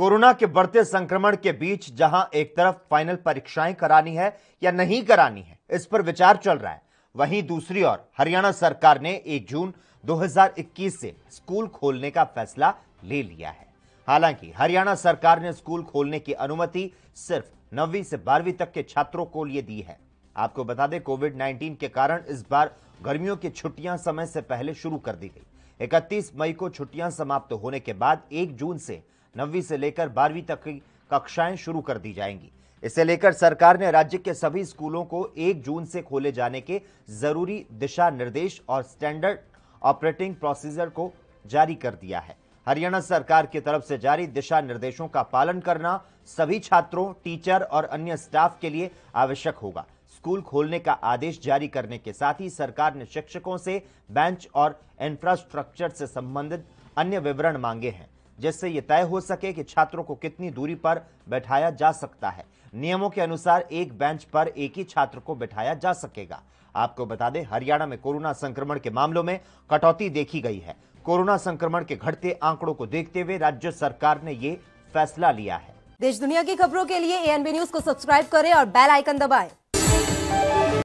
Corona के बढ़ते संक्रमण के बीच जहां एक तरफ फाइनल परीक्षाएं करानी है या नहीं करानी है इस पर विचार चल रहा है वहीं दूसरी ओर हरियाणा सरकार ने 1 जून 2021 से स्कूल खोलने का फैसला ले लिया है हालांकि हरियाणा सरकार ने स्कूल खोलने की अनुमति सिर्फ नौवीं से बारहवीं तक के छात्रों को लिए दी है आपको बता दें कोविड 19 के कारण इस बार गर्मियों की छुट्टियां समय से पहले शुरू कर दी गई 31 मई को छुट्टियां समाप्त होने के बाद 1 जून से नवी से लेकर बारहवीं तक की कक्षाएं शुरू कर दी जाएंगी इसे लेकर सरकार ने राज्य के सभी स्कूलों को एक जून से खोले जाने के जरूरी दिशा निर्देश और स्टैंडर्ड ऑपरेटिंग प्रोसीजर को जारी कर दिया है हरियाणा सरकार की तरफ से जारी दिशा निर्देशों का पालन करना सभी छात्रों टीचर और अन्य स्टाफ के लिए आवश्यक होगा स्कूल खोलने का आदेश जारी करने के साथ ही सरकार ने शिक्षकों से बेंच और इंफ्रास्ट्रक्चर से संबंधित अन्य विवरण मांगे हैं जिससे ये तय हो सके कि छात्रों को कितनी दूरी पर बैठाया जा सकता है नियमों के अनुसार एक बेंच पर एक ही छात्र को बैठाया जा सकेगा आपको बता दें हरियाणा में कोरोना संक्रमण के मामलों में कटौती देखी गई है कोरोना संक्रमण के घटते आंकड़ों को देखते हुए राज्य सरकार ने ये फैसला लिया है देश दुनिया की खबरों के लिए एएनबी न्यूज को सब्सक्राइब करें और बेल आइकन दबाएं।